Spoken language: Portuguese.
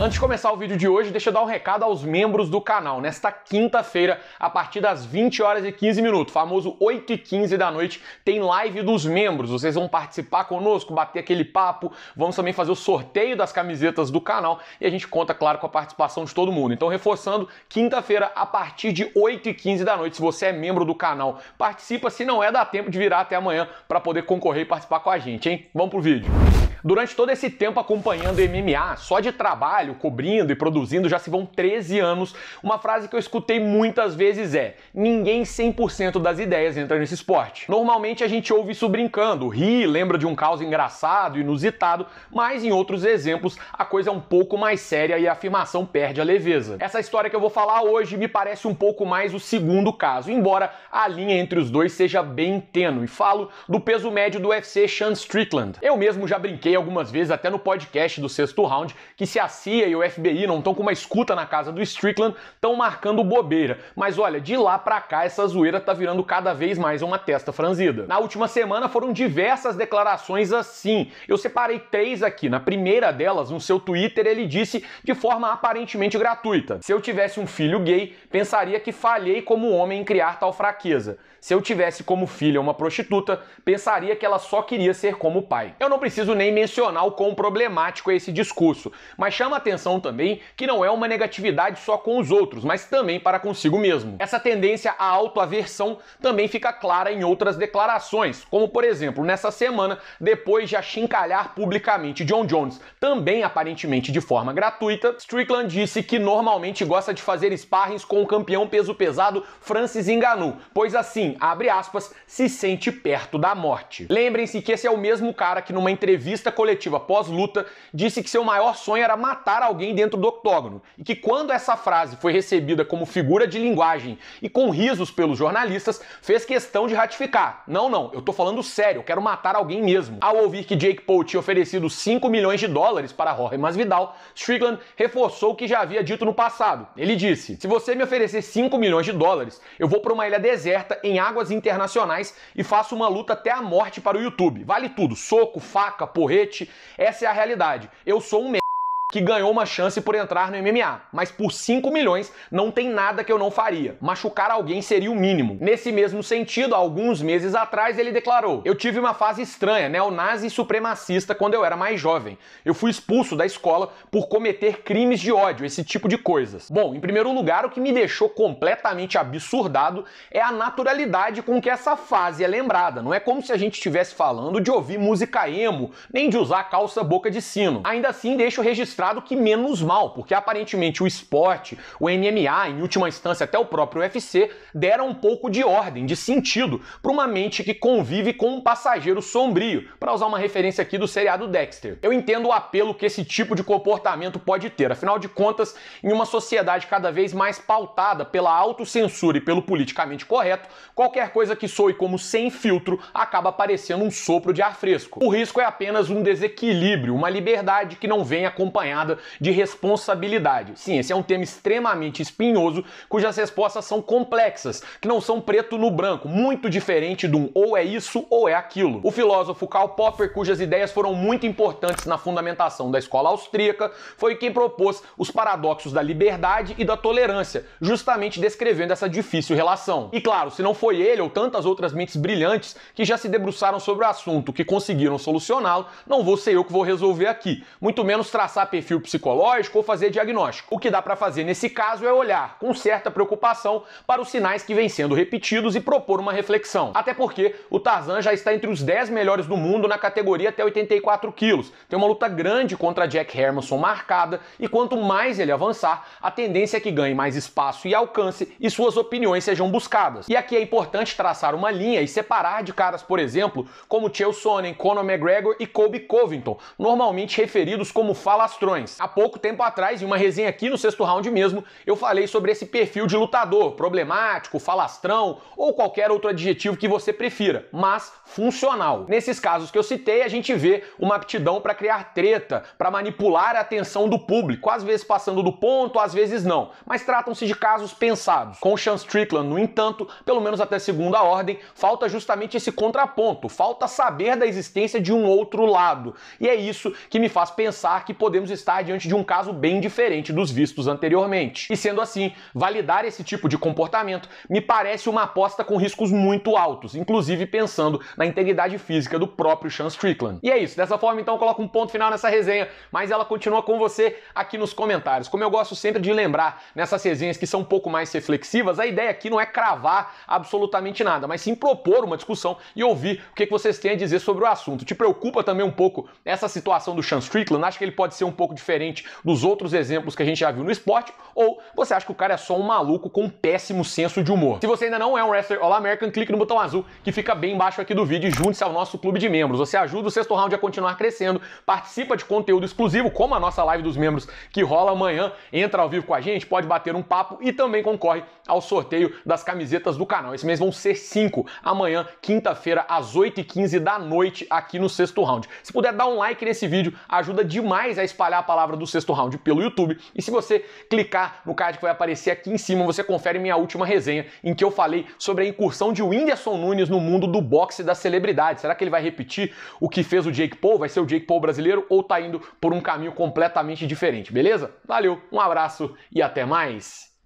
Antes de começar o vídeo de hoje, deixa eu dar um recado aos membros do canal. Nesta quinta-feira, a partir das 20 horas e 15 minutos, famoso 8 e 15 da noite, tem live dos membros. Vocês vão participar conosco, bater aquele papo, vamos também fazer o sorteio das camisetas do canal e a gente conta, claro, com a participação de todo mundo. Então, reforçando, quinta-feira, a partir de 8 e 15 da noite, se você é membro do canal, participa, se não é, dá tempo de virar até amanhã para poder concorrer e participar com a gente, hein? Vamos pro vídeo. Durante todo esse tempo acompanhando MMA, só de trabalho, cobrindo e produzindo, já se vão 13 anos, uma frase que eu escutei muitas vezes é: ninguém 100% das ideias entra nesse esporte. Normalmente a gente ouve isso brincando, ri, lembra de um caos engraçado, inusitado, mas em outros exemplos a coisa é um pouco mais séria e a afirmação perde a leveza. Essa história que eu vou falar hoje me parece um pouco mais o segundo caso, embora a linha entre os dois seja bem tênue. Falo do peso médio do UFC Sean Strickland. Eu mesmo já brinquei expliquei algumas vezes até no podcast do sexto round que se a CIA e o FBI não estão com uma escuta na casa do Strickland, estão marcando bobeira. Mas olha, de lá para cá essa zoeira tá virando cada vez mais uma testa franzida. Na última semana foram diversas declarações assim. Eu separei três aqui. Na primeira delas, no seu Twitter, ele disse de forma aparentemente gratuita: "Se eu tivesse um filho gay, pensaria que falhei como homem em criar tal fraqueza. Se eu tivesse como filha uma prostituta, pensaria que ela só queria ser como pai. Eu não preciso nem dimensionar quão problemático é esse discurso. Mas chama atenção também que não é uma negatividade só com os outros, mas também para consigo mesmo. Essa tendência à autoaversão também fica clara em outras declarações, como por exemplo, nessa semana, depois de achincalhar publicamente John Jones, também aparentemente de forma gratuita, Strickland disse que normalmente gosta de fazer sparrings com o campeão peso pesado Francis Ngannou, pois assim, abre aspas, se sente perto da morte. Lembrem-se que esse é o mesmo cara que numa entrevista entrevista coletiva pós-luta, disse que seu maior sonho era matar alguém dentro do octógono e que quando essa frase foi recebida como figura de linguagem e com risos pelos jornalistas, fez questão de ratificar. Não, não, eu tô falando sério, eu quero matar alguém mesmo. Ao ouvir que Jake Paul tinha oferecido 5 milhões de dólares para Jorge Masvidal, Strickland reforçou o que já havia dito no passado. Ele disse: "Se você me oferecer 5 milhões de dólares, eu vou para uma ilha deserta em águas internacionais e faço uma luta até a morte para o YouTube. Vale tudo: soco, faca, porre essa é a realidade. Eu sou um que ganhou uma chance por entrar no MMA, mas por 5 milhões não tem nada que eu não faria. Machucar alguém seria o mínimo. Nesse mesmo sentido, alguns meses atrás ele declarou: "Eu tive uma fase estranha, neonazi e supremacista quando eu era mais jovem. Eu fui expulso da escola por cometer crimes de ódio, esse tipo de coisas". Bom, em primeiro lugar, o que me deixou completamente absurdado é a naturalidade com que essa fase é lembrada. Não é como se a gente estivesse falando de ouvir música emo, nem de usar calça boca de sino. Ainda assim, deixo registrado que menos mal, porque aparentemente o esporte, o MMA, em última instância até o próprio UFC, deram um pouco de ordem, de sentido, para uma mente que convive com um passageiro sombrio, para usar uma referência aqui do seriado Dexter. Eu entendo o apelo que esse tipo de comportamento pode ter, afinal de contas, em uma sociedade cada vez mais pautada pela autocensura e pelo politicamente correto, qualquer coisa que soe como sem filtro acaba parecendo um sopro de ar fresco. O risco é apenas um desequilíbrio, uma liberdade que não vem acompanhada acompanhada de responsabilidade. Sim, esse é um tema extremamente espinhoso, cujas respostas são complexas, que não são preto no branco, muito diferente de um ou é isso ou é aquilo. O filósofo Karl Popper, cujas ideias foram muito importantes na fundamentação da escola austríaca, foi quem propôs os paradoxos da liberdade e da tolerância, justamente descrevendo essa difícil relação. E claro, se não foi ele ou tantas outras mentes brilhantes que já se debruçaram sobre o assunto, que conseguiram solucioná-lo, não vou ser eu que vou resolver aqui, muito menos traçar perfil psicológico ou fazer diagnóstico. O que dá para fazer nesse caso é olhar com certa preocupação para os sinais que vêm sendo repetidos e propor uma reflexão. Até porque o Tarzan já está entre os 10 melhores do mundo na categoria até 84 quilos. Tem uma luta grande contra Jack Hermanson marcada e quanto mais ele avançar, a tendência é que ganhe mais espaço e alcance e suas opiniões sejam buscadas. E aqui é importante traçar uma linha e separar de caras, por exemplo, como Chael Sonnen, Conor McGregor e Colby Covington, normalmente referidos como falastrões patrões. Há pouco tempo atrás, em uma resenha aqui no sexto round mesmo, eu falei sobre esse perfil de lutador, problemático, falastrão ou qualquer outro adjetivo que você prefira, mas funcional. Nesses casos que eu citei, a gente vê uma aptidão para criar treta, para manipular a atenção do público, às vezes passando do ponto, às vezes não, mas tratam-se de casos pensados. Com Sean Strickland, no entanto, pelo menos até segunda ordem, falta justamente esse contraponto, falta saber da existência de um outro lado. E é isso que me faz pensar que podemos estar diante de um caso bem diferente dos vistos anteriormente. E sendo assim, validar esse tipo de comportamento me parece uma aposta com riscos muito altos, inclusive pensando na integridade física do próprio Sean Strickland. E é isso, dessa forma então eu coloco um ponto final nessa resenha, mas ela continua com você aqui nos comentários. Como eu gosto sempre de lembrar nessas resenhas que são um pouco mais reflexivas, a ideia aqui não é cravar absolutamente nada, mas sim propor uma discussão e ouvir o que vocês têm a dizer sobre o assunto. Te preocupa também um pouco essa situação do Sean Strickland? Acho que ele pode ser um pouco pouco diferente dos outros exemplos que a gente já viu no esporte, ou você acha que o cara é só um maluco com um péssimo senso de humor. Se você ainda não é um wrestler All American, clique no botão azul que fica bem embaixo aqui do vídeo e junte-se ao nosso clube de membros. Você ajuda o sexto round a continuar crescendo, participa de conteúdo exclusivo, como a nossa live dos membros que rola amanhã, entra ao vivo com a gente, pode bater um papo e também concorre ao sorteio das camisetas do canal. Esse mês vão ser cinco, amanhã, quinta-feira, às 8h15 da noite, aqui no sexto round. Se puder dar um like nesse vídeo, ajuda demais a espalhar a palavra do sexto round pelo YouTube. E se você clicar no card que vai aparecer aqui em cima, você confere minha última resenha em que eu falei sobre a incursão de Whindersson Nunes no mundo do boxe da celebridade Será que ele vai repetir o que fez o Jake Paul? Vai ser o Jake Paul brasileiro ou tá indo por um caminho completamente diferente, beleza? Valeu, um abraço e até mais!